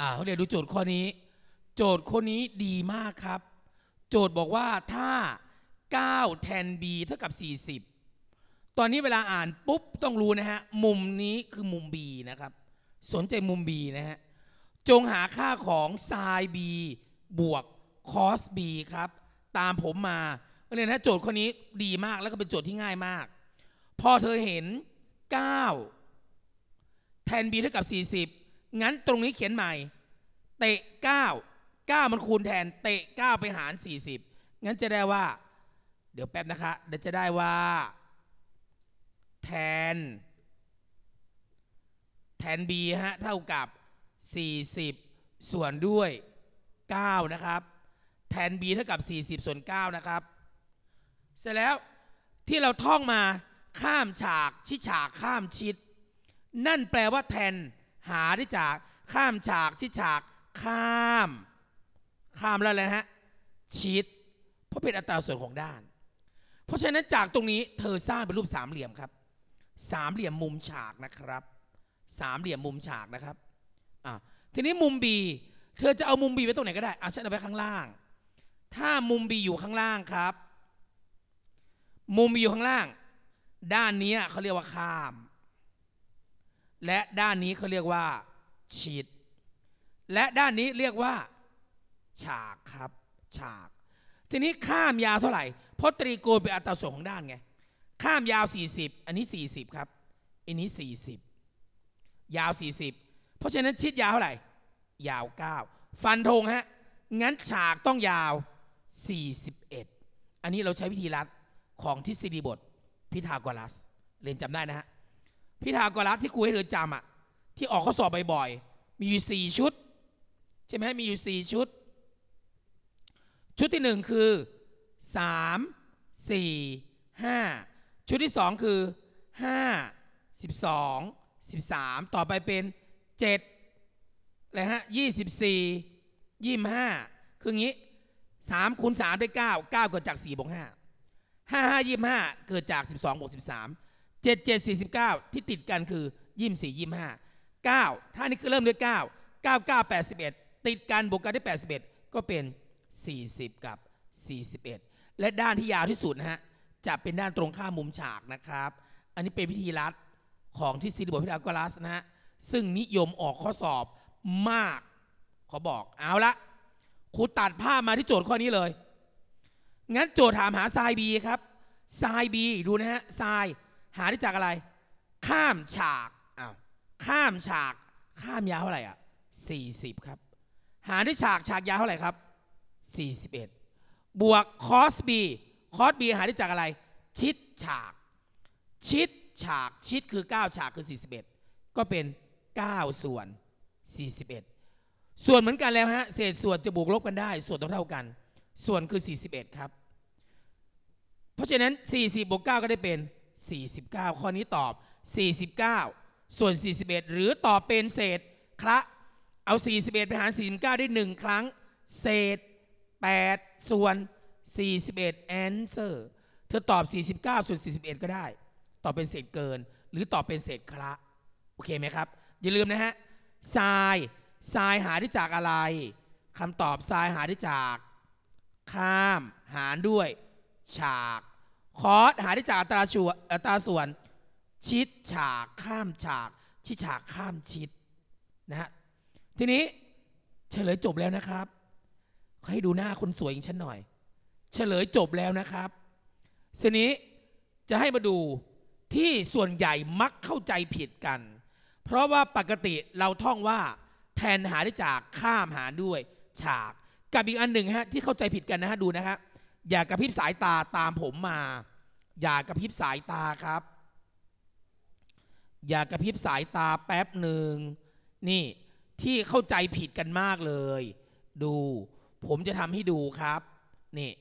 อ่าเดี๋ยวดูโจทย์ข้อนี้ โจทย์ข้อนี้ดีมากครับ โจทย์บอกว่าถ้า9แทน b เท่ากับ40 ตอนนี้เวลาอ่านปุ๊บ ต้องรู้นะฮะ มุมนี้คือมุม b นะครับ สนใจมุม b นะฮะ จงหาค่าของ sin b บวก cos b ครับ ตามผมมาเนี่ยนะโจทย์ข้อนี้ดีมากแล้วก็เป็นโจทย์ที่ง่ายมาก พอเธอเห็น9แทน b เท่ากับ 40งั้นตรงนี้เขียนใหม่ เตะ 9 9 มันคูณแทน เตะ 9 ไปหาร 40 งั้นจะได้ว่า เดี๋ยวแป๊บนะคะเดี๋ยวจะได้ว่า แทน แทน b ฮะ เท่ากับ 40 ส่วนด้วย 9 นะครับ แทน b เท่ากับ 40 ส่วน 9 นะครับ เสร็จแล้วที่เราท่องมาข้ามฉาก ชิฉากข้ามชิด นั่นแปลว่าแทนหาที่จากข้ามฉากที่ฉากข้าม ข้ามแล้วเลยฮะชิดเพราะเป็นอัตราส่วนของด้าน เพราะฉะนั้น จากตรงนี้เธอสร้างเป็นรูปสามเหลี่ยมครับ สามเหลี่ยมมุมฉากนะครับ สามเหลี่ยมมุมฉากนะครับอ่ะทีนี้มุมบีเธอจะเอามุมบีไว้ตรงไหนก็ได้อ่ฉันเอาไว้ข้างล่าง ถ้ามุมบีอยู่ข้างล่างครับ มุมบีอยู่ข้างล่าง ด้านนี้เขาเรียกว่าข้ามและด้านนี้เขาเรียกว่าชิดและด้านนี้เรียกว่า ฉากครับฉาก ทีนี้ข้ามยาวเท่าไหร่เพราะตรีโกณเป็นอัตราส่วนของด้านไงข้ามยาว 40 อันนี้40ครับอันนี้ 40 ยาว 40 เพราะฉะนั้นชิดยาวเท่าไหร่ยาว 9 ฟันธงฮะงั้นฉากต้องยาว 41 อันนี้เราใช้วิธีรัดของทฤษฎีบทพิทาโกรัสเรียนจำได้นะฮะพิธากรัสที่ครูให้เธอจำอะที่ออกข้อสอบบ่อยๆ มีอยู่สี่ชุด ใช่ไหมมีอยู่สี่ชุด ชุดที่หนึ่งคือสามสี่ห้าชุดที่สองคือห้าสิบสองสิบสามต่อไปเป็นเจ็ดเลยฮะยี่สิบสี่ยี่ห้าคืองี้สามคูณสามได้เก้าเก้าเกิดจากสี่บวกห้าห้าห้ายี่ห้าเกิดจากสิบสองบวกสิบสามเจ็ดเจ็ดสี่สิบเก้าที่ติดกันคือยี่สี่ยี่ห้าเก้าถ้านี่คือเริ่มด้วยเก้าเก้าเก้าแปดสิบเอ็ดติดกันบวกกันได้แปดสิบเอ็ดก็เป็นสี่สิบกับสี่สิบเอ็ดและด้านที่ยาวที่สุดนะฮะ จะเป็นด้านตรงข้ามมุมฉากนะครับ อันนี้เป็นวิธีรัดของทฤษฎีบทพิทากรัสนะฮะ ซึ่งนิยมออกข้อสอบมากขอบอกเอาละครูตัดภาพมาที่โจทย์ข้อนี้เลย งั้นโจทย์ถามหาทรายบีครับทรายบีดูนะฮะทรายหาได้จากอะไร ข้ามฉาก อ้าว ข้ามฉาก ข้ามยาวเท่าไหร่อ่ะสี่สิบครับ หาได้ฉากฉากยาวเท่าไหร่ครับสี่สิบเอ็ดบวกคอสบีคอสบีหาได้จากอะไร ชิดฉาก ชิดฉาก ชิดคือ 9 ฉากคือ 41 ก็เป็น 9 ส่วน 41 ส่วนเหมือนกันแล้วฮะเศษส่วนจะบวกลบกันได้ส่วนต้องเท่ากัน ส่วนคือ 41 ครับ เพราะฉะนั้น 40บวก 9 ก็ได้เป็น49 ข้อนี้ตอบ 49 ส่วน 41 หรือตอบเป็นเศษคระเอา 41 ไปหาร49 ได้ 1 ครั้ง เศษ 8 ส่วน 41 answer เธอตอบ 49 ส่วน 41 ก็ได้ ตอบเป็นเศษเกินหรือตอบเป็นเศษคระ โอเคไหมครับ อย่าลืมนะฮะทรายทรายหาได้จากอะไร คำตอบทรายหาได้จาก ข้าม หารด้วย ฉากขอหาได้จากตาชัวตาส่วน ชิดฉากข้ามฉาก ชิดฉากข้ามชิดนะฮะทีนี้เฉลยจบแล้วนะครับให้ดูหน้าคนสวยอย่างฉันหน่อย เฉลยจบแล้วนะครับทีนี้จะให้มาดูที่ส่วนใหญ่มักเข้าใจผิดกัน เพราะว่าปกติเราท่องว่า แทนหาได้จากข้ามหาด้วย ฉาก กับอีกอันหนึ่งฮะที่เข้าใจผิดกันนะฮะดูนะฮะอย่ากระพริบสายตาตามผมมาอย่ากระพริบสายตาครับ อย่ากระพริบสายตาแป๊บหนึ่งนี่ที่เข้าใจผิดกันมากเลย ดู ผมจะทำให้ดูครับนี่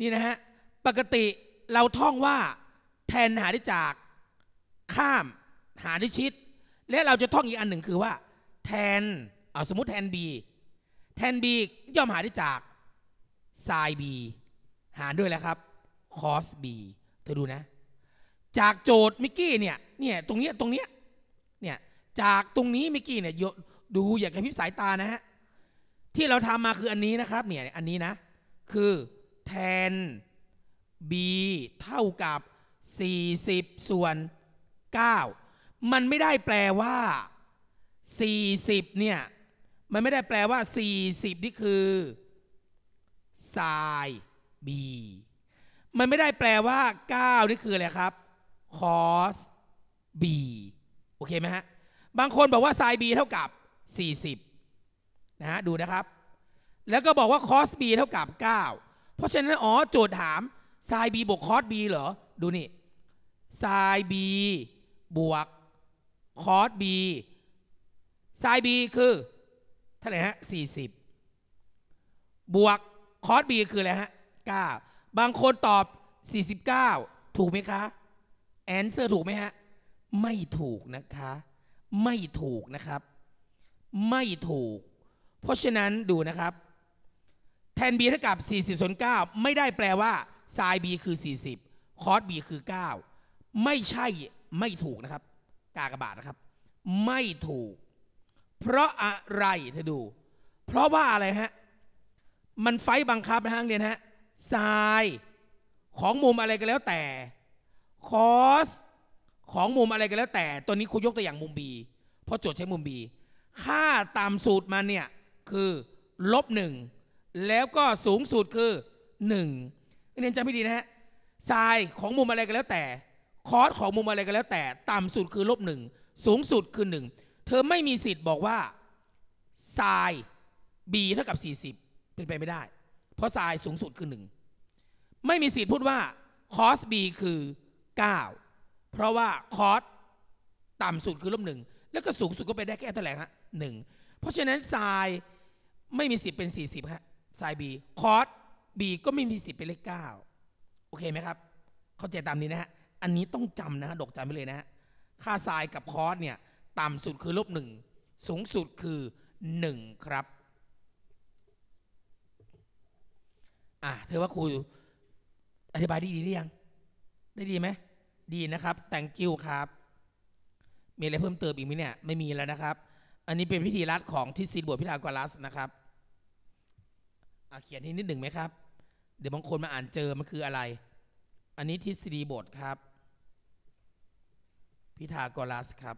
นี่นะฮะปกติเราท่องว่า แทนหาได้จากข้ามหาได้ชิด และเราจะท่องอีกอันหนึ่งคือว่า แทน เอาสมมติแทน B แทน B ย่อมหาได้จากไซาย B หารด้วยแล้วครับคอสบีเธอดูนะ จากโจทย์มิกกี้เนี่ย เนี่ย ตรงเนี้ย ตรงเนี้ย เนี่ย จากตรงนี้มิกกี้เนี่ย ดูอย่ากระพริบสายตานะฮะ ที่เราทำมาคืออันนี้นะครับ เนี่ย อันนี้นะ คือแทน b เท่ากับ 40 ส่วน 9 มันไม่ได้แปลว่า 40 เนี่ย มันไม่ได้แปลว่า 40 นี่คือ sin b มันไม่ได้แปลว่า 9 นี่คืออะไรครับ cos b โอเคไหมฮะ บางคนบอกว่า sin b เท่ากับ 40นะฮะดูนะครับ แล้วก็บอกว่า cos b เท่ากับ 9 เพราะฉะนั้นอ๋อ โจทย์ถาม sin b บวก cos b เหรอ ดูนี่ sin b บวก cos b sin b คือเท่าไหร่ฮะ40 บวก cos b คืออะไรฮะ9บางคนตอบ 49 ถูกไหมคะแอนเซอร์ถูกไหมฮะ ไม่ถูกนะคะ ไม่ถูกนะครับ ไม่ถูก เพราะฉะนั้นดูนะครับแทน b เท่ากับ40ส่วน9ไม่ได้แปลว่าไซน์ b คือ 40 คอส b คือ 9 ไม่ใช่ ไม่ถูกนะครับกากบาทนะครับ ไม่ถูก เพราะอะไรเธอดู เพราะว่าอะไรฮะ มันไฟบังคับนะฮะเรียนฮะไซน์ของมุมอะไรก็แล้วแต่คอสของมุมอะไรก็แล้วแต่ ตัวนี้ครูยกตัวอย่างมุม B เพราะโจทย์ใช้มุม B ค่าตามสูตรมาเนี่ยคือลบหนึ่งแล้วก็สูงสุดคือ1นึ่งเรียนจำไม่ดีนะฮะไซน์ของมุมอะไรก็แล้วแต่คอสของมุมอะไรก็แล้วแต่ต่ำสุดคือลบหนึ่งสูงสุดคือ 1 เธอไม่มีสิทธิ์บอกว่าไซน์ b เท่ากับ40 เป็นไปไม่ได้เพราะไซน์สูงสุดคือหนึ่งไม่มีสิทธิ์พูดว่าคอสีคือเก้าเพราะว่าคอสต่ำสุดคือลบหนึ่งแล้วก็สูงสุดก็ไปได้แค่เท่าไหร่ฮะหนึ่งเพราะฉะนั้นไซน์ไม่มีสิทธิ์เป็นสี่สิบฮะรายบีคอสีก็ไม่มีสิทธิ์เป็นเลขเก้าโอเคไหมครับ เข้าใจตามนี้นะฮะอันนี้ต้องจำนะฮะดกจำไปเลยนะฮะค่าไซน์กับคอสเนี่ยต่ำสุดคือลบหนึ่งสูงสุดคือ 1 ครับอ่ะเธอว่าครูอธิบายได้ดีหรือยัง ได้ดีไหม ดีนะครับ แต่งกิ้วครับ มีอะไรเพิ่มเติมอีกไหมเนี่ย ไม่มีแล้วนะครับ อันนี้เป็นพิธีรัดของทิศีลบวชพิธากรัสนะครับเขียนนี้นิดหนึ่งไหมครับ เดี๋ยวบางคนมาอ่านเจอ มันคืออะไร อันนี้ทิศีบวชครับ พิธากรัสครับ